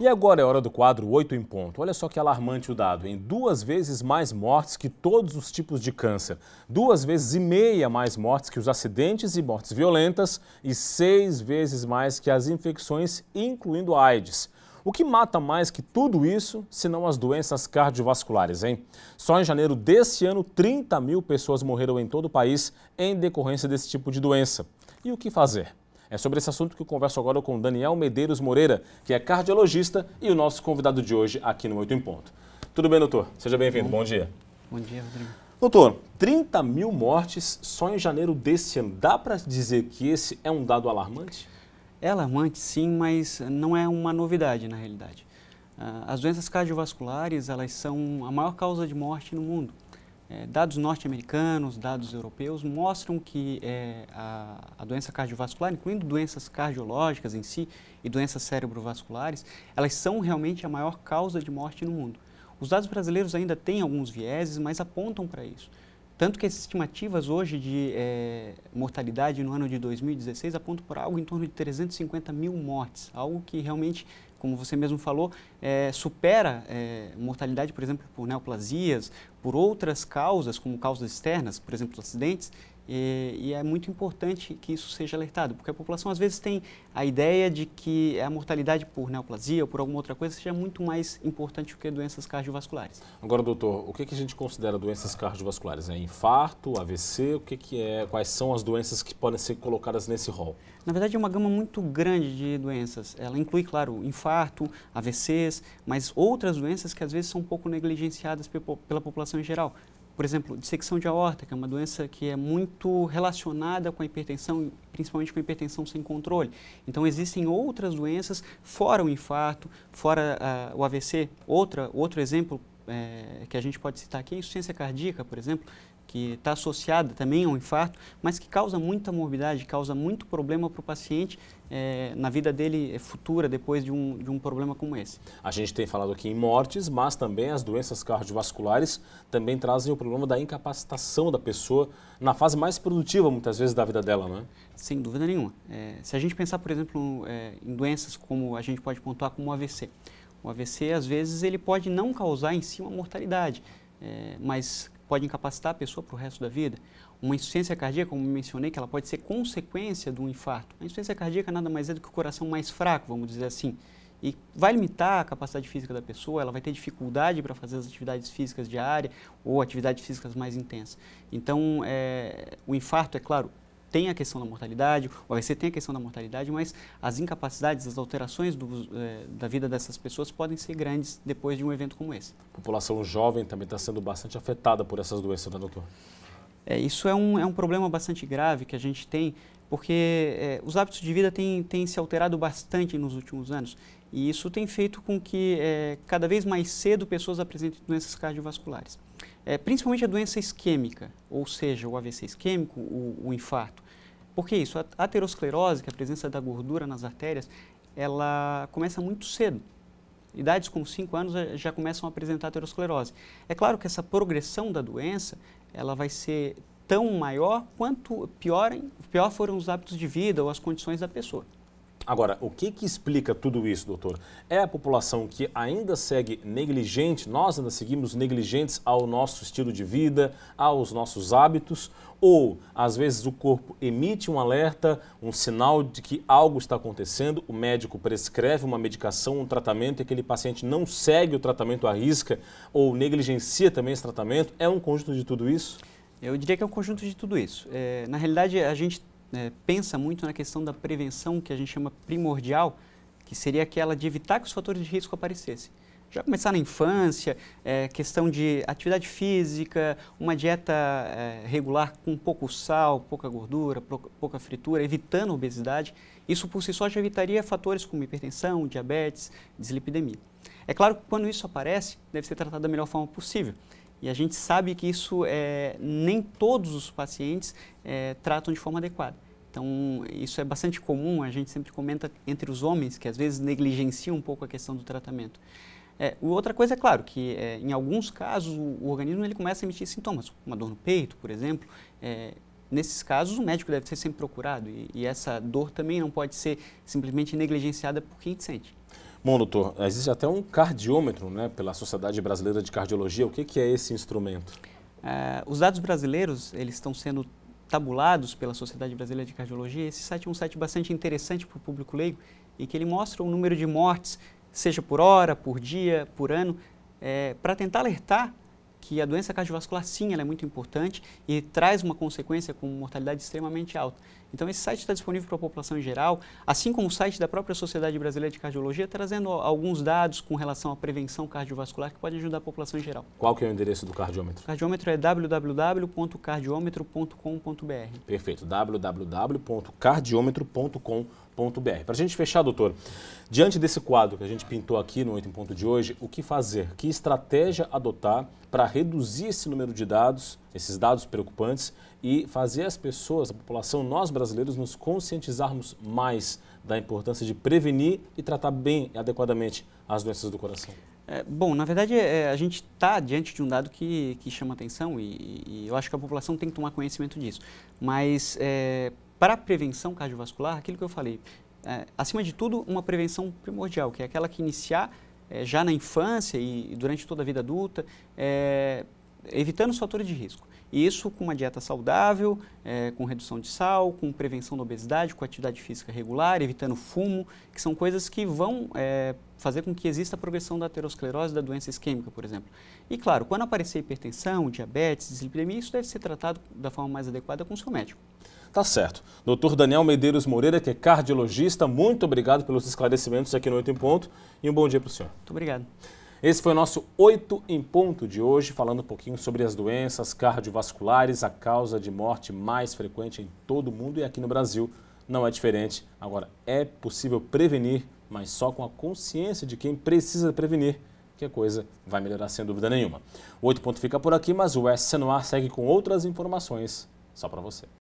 E agora é hora do quadro 8 em ponto. Olha só que alarmante o dado, em duas vezes mais mortes que todos os tipos de câncer, duas vezes e meia mais mortes que os acidentes e mortes violentas e seis vezes mais que as infecções, incluindo a AIDS. O que mata mais que tudo isso, senão as doenças cardiovasculares, hein? Só em janeiro deste ano, 30 mil pessoas morreram em todo o país em decorrência desse tipo de doença. E o que fazer? É sobre esse assunto que eu converso agora com Daniel Medeiros Moreira, que é cardiologista e o nosso convidado de hoje aqui no 8 em Ponto. Tudo bem, doutor? Seja bem-vindo. Bom. dia. Bom dia, Rodrigo. Doutor, 30 mil mortes só em janeiro desse ano. Dá para dizer que esse é um dado alarmante? É alarmante, sim, mas não é uma novidade na realidade. Ah, as doenças cardiovasculares, elas são a maior causa de morte no mundo. É, dados norte-americanos, dados europeus, mostram que é, a, a, doença cardiovascular, incluindo doenças cardiológicas em si e doenças cerebrovasculares, elas são realmente a maior causa de morte no mundo. Os dados brasileiros ainda têm alguns vieses, mas apontam para isso. Tanto que as estimativas hoje de é, mortalidade no ano de 2016 apontam para algo em torno de 350 mil mortes, algo que realmente, como você mesmo falou, é, supera é, mortalidade, por exemplo, por neoplasias, por outras causas, como causas externas, por exemplo, acidentes, e, e, é muito importante que isso seja alertado, porque a população às vezes tem a ideia de que a mortalidade por neoplasia ou por alguma outra coisa seja muito mais importante do que doenças cardiovasculares. Agora, doutor, o que, que a gente considera doenças cardiovasculares? É infarto, AVC, o que, que é? Quais são as doenças que podem ser colocadas nesse rol? Na verdade, é uma gama muito grande de doenças. Ela inclui, claro, infarto, AVC mas outras doenças que às vezes são um pouco negligenciadas pela população em geral. Por exemplo, dissecção de aorta, que é uma doença que é muito relacionada com a hipertensão, principalmente com a hipertensão sem controle. Então, existem outras doenças, fora o infarto, fora uh, o AVC. Outra, outro exemplo é, que a gente pode citar aqui é a insuficiência cardíaca, por exemplo, que está associada também ao infarto, mas que causa muita morbidade, causa muito problema para o paciente é, na vida dele futura, depois de um, de um problema como esse. A gente tem falado aqui em mortes, mas também as doenças cardiovasculares também trazem o problema da incapacitação da pessoa na fase mais produtiva, muitas vezes, da vida dela, não é? Sem dúvida nenhuma. É, se a gente pensar, por exemplo, é, em doenças como a gente pode pontuar como o AVC. O AVC, às vezes, ele pode não causar em si uma mortalidade, é, mas pode incapacitar a pessoa para o resto da vida. Uma insuficiência cardíaca, como mencionei, que ela pode ser consequência de um infarto. A insuficiência cardíaca nada mais é do que o coração mais fraco, vamos dizer assim. E vai limitar a capacidade física da pessoa, ela vai ter dificuldade para fazer as atividades físicas diárias ou atividades físicas mais intensas. Então, é, o infarto, é claro, tem a questão da mortalidade, o AVC tem a questão da mortalidade, mas as incapacidades, as alterações do, é, da vida dessas pessoas podem ser grandes depois de um evento como esse. A população jovem também está sendo bastante afetada por essas doenças, né, doutor? É, isso é um, é um problema bastante grave que a gente tem, porque é, os hábitos de vida têm, têm se alterado bastante nos últimos anos. E isso tem feito com que é, cada vez mais cedo pessoas apresentem doenças cardiovasculares. É, principalmente a doença isquêmica, ou seja, o AVC isquêmico, o, o infarto. Por que isso? A aterosclerose, que é a presença da gordura nas artérias, ela começa muito cedo. Idades com 5 anos eh, já começam a apresentar aterosclerose. É claro que essa progressão da doença, ela vai ser tão maior quanto pior, pior foram os hábitos de vida ou as condições da pessoa. Agora, o que, que explica tudo isso, doutor? É a população que ainda segue negligente, nós ainda seguimos negligentes ao nosso estilo de vida, aos nossos hábitos, ou às vezes o corpo emite um alerta, um sinal de que algo está acontecendo, o médico prescreve uma medicação, um tratamento e aquele paciente não segue o tratamento à risca ou negligencia também esse tratamento? É um conjunto de tudo isso? Eu diria que é um conjunto de tudo isso. É, na realidade, a gente é, pensa muito na questão da prevenção, que a gente chama primordial, que seria aquela de evitar que os fatores de risco aparecessem. Já começar na infância, é, questão de atividade física, uma dieta é, regular com pouco sal, pouca gordura, pouca fritura, evitando a obesidade, isso por si só já evitaria fatores como hipertensão, diabetes, dislipidemia. É claro que quando isso aparece, deve ser tratado da melhor forma possível. E a gente sabe que isso é, nem todos os pacientes é, tratam de forma adequada. Então, isso é bastante comum, a gente sempre comenta entre os homens, que às vezes negligenciam um pouco a questão do tratamento. É, outra coisa é claro que é, em alguns casos o organismo ele começa a emitir sintomas, uma dor no peito, por exemplo. É, nesses casos o médico deve ser sempre procurado e, e, essa dor também não pode ser simplesmente negligenciada por quem sente. Bom, doutor, existe até um cardiômetro né, pela Sociedade Brasileira de Cardiologia. O que, que é esse instrumento? É, os dados brasileiros eles estão sendo tabulados pela Sociedade Brasileira de Cardiologia. Esse site é um site bastante interessante para o público leigo e que ele mostra o número de mortes, seja por hora, por dia, por ano, é, para tentar alertar que a doença cardiovascular, sim, ela é muito importante e traz uma consequência com mortalidade extremamente alta. Então, esse site está disponível para a população em geral, assim como o site da própria Sociedade Brasileira de Cardiologia, trazendo alguns dados com relação à prevenção cardiovascular que pode ajudar a população em geral. Qual que é o endereço do cardiômetro? O cardiômetro é www.cardiômetro.com.br. Perfeito, www.cardiômetro.com.br. Para a gente fechar, doutor, diante desse quadro que a gente pintou aqui no 8 em Ponto de hoje, o que fazer? Que estratégia adotar para reduzir esse número de dados esses dados preocupantes e fazer as pessoas, a população, nós brasileiros, nos conscientizarmos mais da importância de prevenir e tratar bem e adequadamente as doenças do coração? É, bom, na verdade, é, a gente está diante de um dado que, que chama atenção e, e, eu acho que a população tem que tomar conhecimento disso. Mas é, para a prevenção cardiovascular, aquilo que eu falei, é, acima de tudo, uma prevenção primordial, que é aquela que iniciar é, já na infância e durante toda a vida adulta, é, evitando os fatores de risco. E isso com uma dieta saudável, é, com redução de sal, com prevenção da obesidade, com atividade física regular, evitando fumo, que são coisas que vão é, fazer com que exista a progressão da aterosclerose, da doença isquêmica, por exemplo. E claro, quando aparecer hipertensão, diabetes, dislipidemia, isso deve ser tratado da forma mais adequada com o seu médico. Tá certo. Doutor Daniel Medeiros Moreira, que é cardiologista, muito obrigado pelos esclarecimentos aqui no 8 em Ponto e um bom dia para o senhor. Muito obrigado. Esse foi o nosso 8 em ponto de hoje, falando um pouquinho sobre as doenças cardiovasculares, a causa de morte mais frequente em todo o mundo e aqui no Brasil não é diferente. Agora, é possível prevenir, mas só com a consciência de quem precisa prevenir que a coisa vai melhorar sem dúvida nenhuma. O 8 ponto fica por aqui, mas o SC no segue com outras informações só para você.